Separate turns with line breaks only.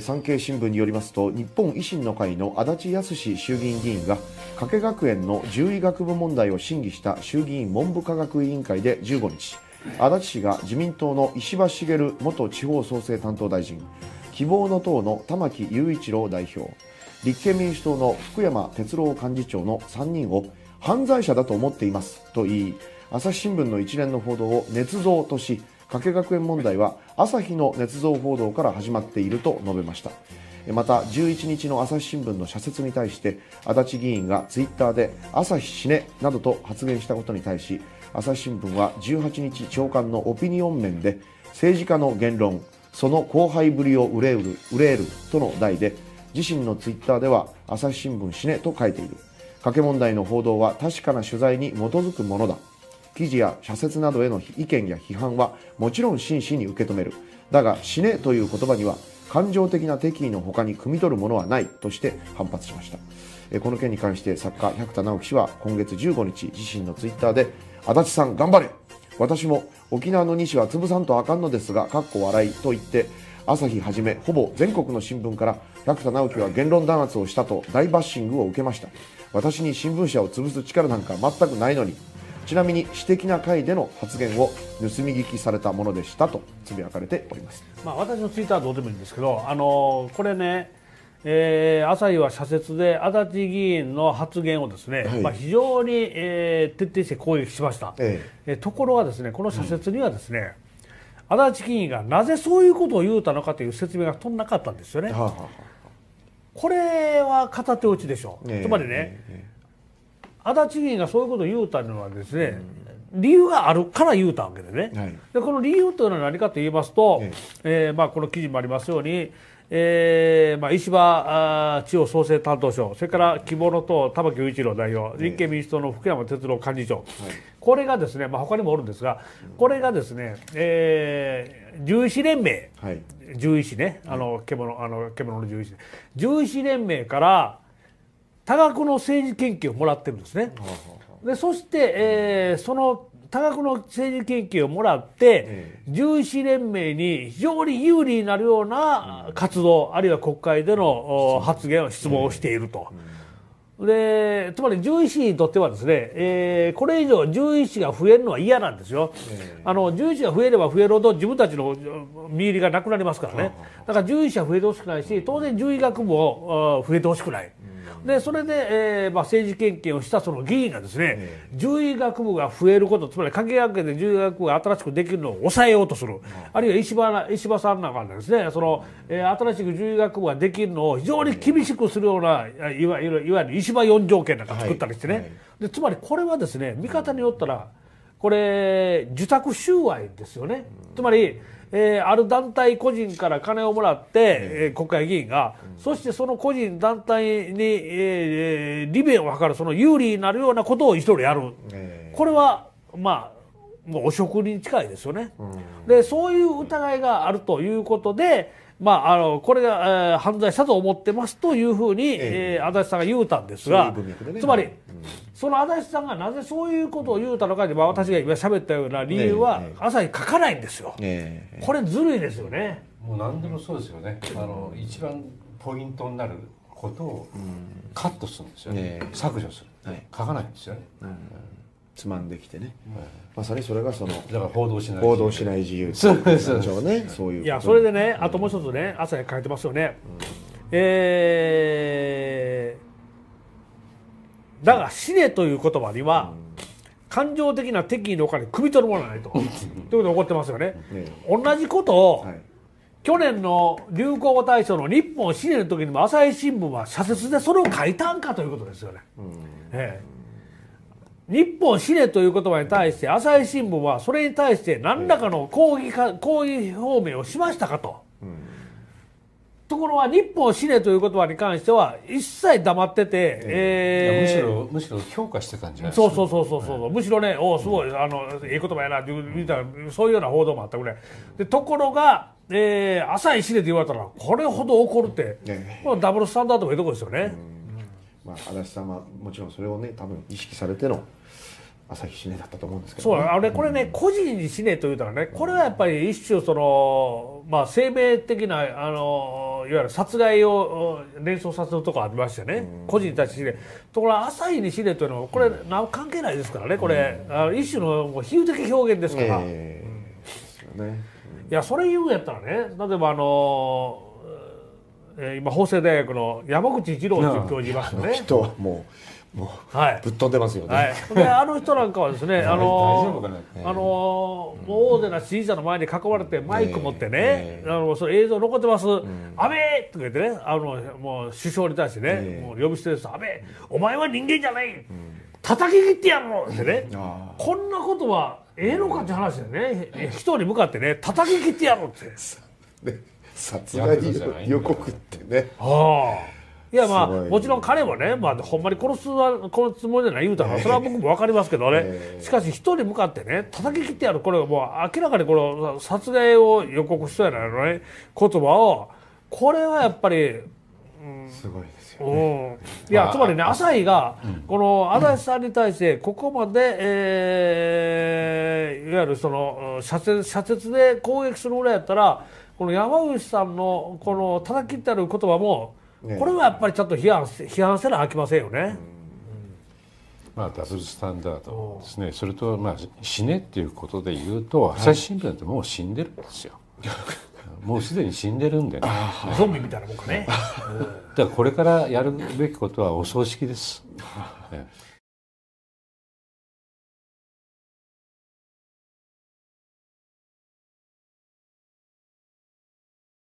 産経新聞によりますと日本維新の会の足立康衆議院議員が加計学園の獣医学部問題を審議した衆議院文部科学委員会で15日足立氏が自民党の石破茂元地方創生担当大臣希望の党の玉木雄一郎代表立憲民主党の福山哲郎幹事長の3人を犯罪者だと思っていますと言い朝日新聞の一連の報道を捏造とし加計学園問題は朝日の捏造報道から始まっていると述べましたまた11日の朝日新聞の社説に対して足立議員がツイッターで「朝日死ね」などと発言したことに対し朝日新聞は18日長官のオピニオン面で政治家の言論その後輩ぶりを憂うる憂えるとの題で自身のツイッターでは朝日新聞死ねと書いている賭け問題の報道は確かな取材に基づくものだ記事や社説などへの意見や批判はもちろん真摯に受け止めるだが死ねという言葉には感情的な敵意の他に汲み取るものはないとして反発しましたこの件に関して作家百田直樹氏は今月15日自身のツイッターで足立さん頑張れ私も沖縄の西は潰さんとあかんのですがかっこ笑いと言って朝日はじめほぼ全国の新聞から百田直樹は言論弾圧をしたと大バッシングを受けました私に新聞社を潰す力なんか全くないのにちなみに私的な会での発言を盗み聞きされたものでしたとつぶやかれております、
まあ、私のツイッターはどうでもいいんですけど、あのこれね、えー、朝日は社説で足立議員の発言をですね、はい、まあ、非常に、えー、徹底して攻撃しました、えええところがですねこの社説にはですね、うん、足立議員がなぜそういうことを言うたのかという説明がとんなかったんですよね。はあはあこれは片手落ちでしょ、えー、つまりね、えー足立議員がそういうことを言うたのはですね、理由があるから言うたわけでね、はい、でこの理由というのは何かと言いますと、えええー、まあ、この記事もありますように、えーまあ、石破地方創生担当相それから希望の党、玉木雄一郎代表、立憲民主党の福山哲郎幹事長、これがですね、まあ他にもおるんですが、これがですね、えー、獣医師連盟、はい、獣医師ね、あの獣あの獣の獣医師、獣医師連盟から、多額の政治献金をもらってるんですね。でそして、えー、その多額の政治献金をもらって、獣医師連盟に非常に有利になるような活動、あるいは国会での発言を質問をしていると。でつまり獣医師にとってはですね、えー、これ以上獣医師が増えるのは嫌なんですよ、えー、あの獣医師が増えれば増えるほど自分たちの身入りがなくなりますからねだから獣医師は増えてほしくないし当然獣医学部も増えてほしくない、うでそれで、えーまあ、政治経験をしたその議員がですね、獣医学部が増えることつまり関係学件で獣医学部が新しくできるのを抑えようとする、あるいは石破石破さんなんかですねその、えー、新しく獣医学部ができるのを非常に厳しくするようないわゆるいわゆる石破4条件なんか作ったりしてね、はいはい、でつまりこれはですね見方によったらこれ受託収賄ですよね。つまりえー、ある団体個人から金をもらって、えー、国会議員が、そしてその個人団体に、えー、利便を図るその有利になるようなことを一人やる、これはまあもう汚職に近いですよね、でそういう疑いがあるということで、まあ、あのこれが、えー、犯罪者と思ってますというふうに、えー、足立さんが言うたんですが、ね、つまり、その足立さんがなぜそういうことを言うたのかで、まあ、私が今喋ったような理由は朝に書かないんですよ、これずるいですよねもう何でもそうですよねあの一番ポイントになることをカットするんですよね、
削除する、はい、書かないんですよね、うんつまんできてね、まさにそれがそのだから報道しない報道しない自由そうですようねそういういやそれ
でねあともう一つね朝に書いてますよね、えーだが死ねという言葉には、感情的な敵意のおに汲み取るものないとということで怒ってますよね。ね同じことを、はい、去年の流行語大賞の日本死ねの時にも朝日新聞は社説でそれを書いたんかということですよね。うんええ、日本死ねという言葉に対して朝日新聞はそれに対して何らかの抗議か、抗議表明をしましたかと。ころは日本死ねという言葉に関しては一切黙ってて、ええー、むしろむしろ評価してたんじゃないですかそうそうそうそうそう、はい、むしろねおおすごい、うん、あのええ言葉やなみたいなそういうような報道もあったぐらいでところがえー、浅い死ねって言われたらこれほど怒るって、ね、これダブルスタンダードもいいとこですよね、
うん、まあ、足立さんはもちろんそれをね多分意識されての朝日死ねだったと思うんですけど、ね、そう
あれこれね、うん、個人に死ねというたらねこれはやっぱり一種その、まあ、生命的なあのいわゆる殺害を連想させるとこありましてね、個人たち死ねところが朝日に死ねというのはこれ、な関係ないですからねこれ、あの一種の比喩的表現ですから、えーいやそれ言うんやったらね例えばあのえ今法政大学の山口一郎という教授いますね。人
はもうもう、はい、ぶっ飛んでますよね。はい、
であの人なんかはですね あの大勢な支持者の前に囲われてマイク持ってね、えー、あのそれ映像残ってます、うん、安倍とか言ってねあのもう首相に対してね、もう呼び捨てです安倍お前は人間じゃない、うん、叩き切ってやろうってねこんなことはええのかって話でね、う人に向かってね叩き切ってやろうって。
で殺害予告ってね。
はあいやまあ、もちろん彼はね、まあ、ほんまに殺すは殺すつもりじゃない言うたらそれは僕も分かりますけどね、えー、しかし一人向かってね叩き切ってやるこれもう明らかにこの殺害を予告しそうやないのね言葉をこれはやっぱり、う
ん、すごいですよ、ね、うん、いやつまりね
朝日が、この足立さんに対してここまで、えー、いわゆるその射殺射殺で攻撃するぐらいやったらこの山口さんのこの叩きってある言葉も、これはやっぱりちょっと批判批判せなあきませんよね。まあ、ダブルスタンダードですねそれと、まあ、死ねっていうことで言うと朝日新聞ってもう死んでるんですよ。もうすでに死んでるんでね。ゾンビみたいなもんかね。だからこれからやるべきことはお葬式です。ね